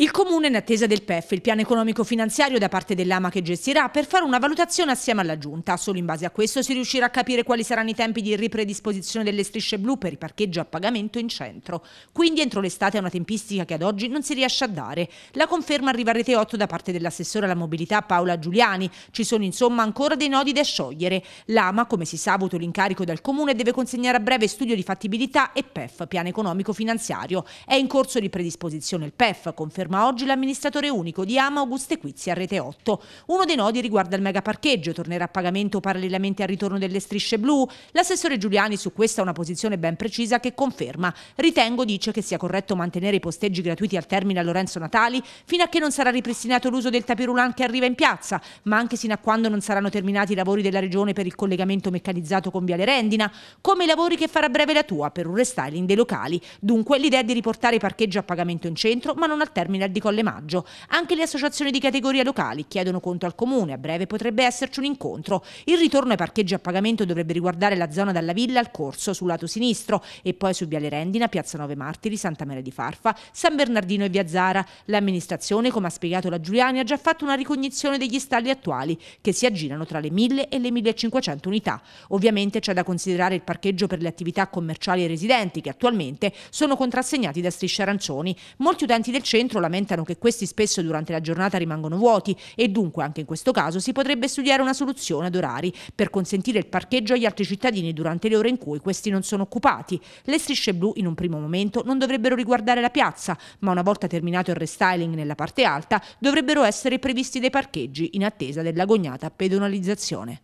Il Comune è in attesa del PEF, il piano economico finanziario da parte dell'AMA che gestirà, per fare una valutazione assieme alla Giunta. Solo in base a questo si riuscirà a capire quali saranno i tempi di ripredisposizione delle strisce blu per i parcheggi a pagamento in centro. Quindi entro l'estate è una tempistica che ad oggi non si riesce a dare. La conferma arriva a Rete 8 da parte dell'assessore alla mobilità Paola Giuliani. Ci sono insomma ancora dei nodi da sciogliere. L'AMA, come si sa, ha avuto l'incarico dal Comune e deve consegnare a breve studio di fattibilità e PEF, piano economico finanziario. È in corso di predisposizione il PEF, confermato conferma oggi l'amministratore unico di Ama Auguste Quizzi a Rete 8. Uno dei nodi riguarda il megaparcheggio, tornerà a pagamento parallelamente al ritorno delle strisce blu. L'assessore Giuliani su questa ha una posizione ben precisa che conferma. Ritengo, dice, che sia corretto mantenere i posteggi gratuiti al termine a Lorenzo Natali fino a che non sarà ripristinato l'uso del tapirulan che arriva in piazza, ma anche sino a quando non saranno terminati i lavori della regione per il collegamento meccanizzato con Viale Rendina, come i lavori che farà breve la tua per un restyling dei locali. Dunque l'idea è di riportare i parcheggi a pagamento in centro, ma non al termine terminal di Colle Maggio. Anche le associazioni di categoria locali chiedono conto al comune, a breve potrebbe esserci un incontro. Il ritorno ai parcheggi a pagamento dovrebbe riguardare la zona dalla villa al corso sul lato sinistro e poi su Viale Rendina, Piazza 9 Martiri, Santa Maria di Farfa, San Bernardino e Via Zara. L'amministrazione, come ha spiegato la Giuliani, ha già fatto una ricognizione degli stalli attuali che si aggirano tra le 1000 e le 1500 unità. Ovviamente c'è da considerare il parcheggio per le attività commerciali e residenti che attualmente sono contrassegnati da strisce arancioni. Molti utenti del centro la lamentano che questi spesso durante la giornata rimangono vuoti e dunque anche in questo caso si potrebbe studiare una soluzione ad orari per consentire il parcheggio agli altri cittadini durante le ore in cui questi non sono occupati. Le strisce blu in un primo momento non dovrebbero riguardare la piazza, ma una volta terminato il restyling nella parte alta dovrebbero essere previsti dei parcheggi in attesa dell'agognata pedonalizzazione.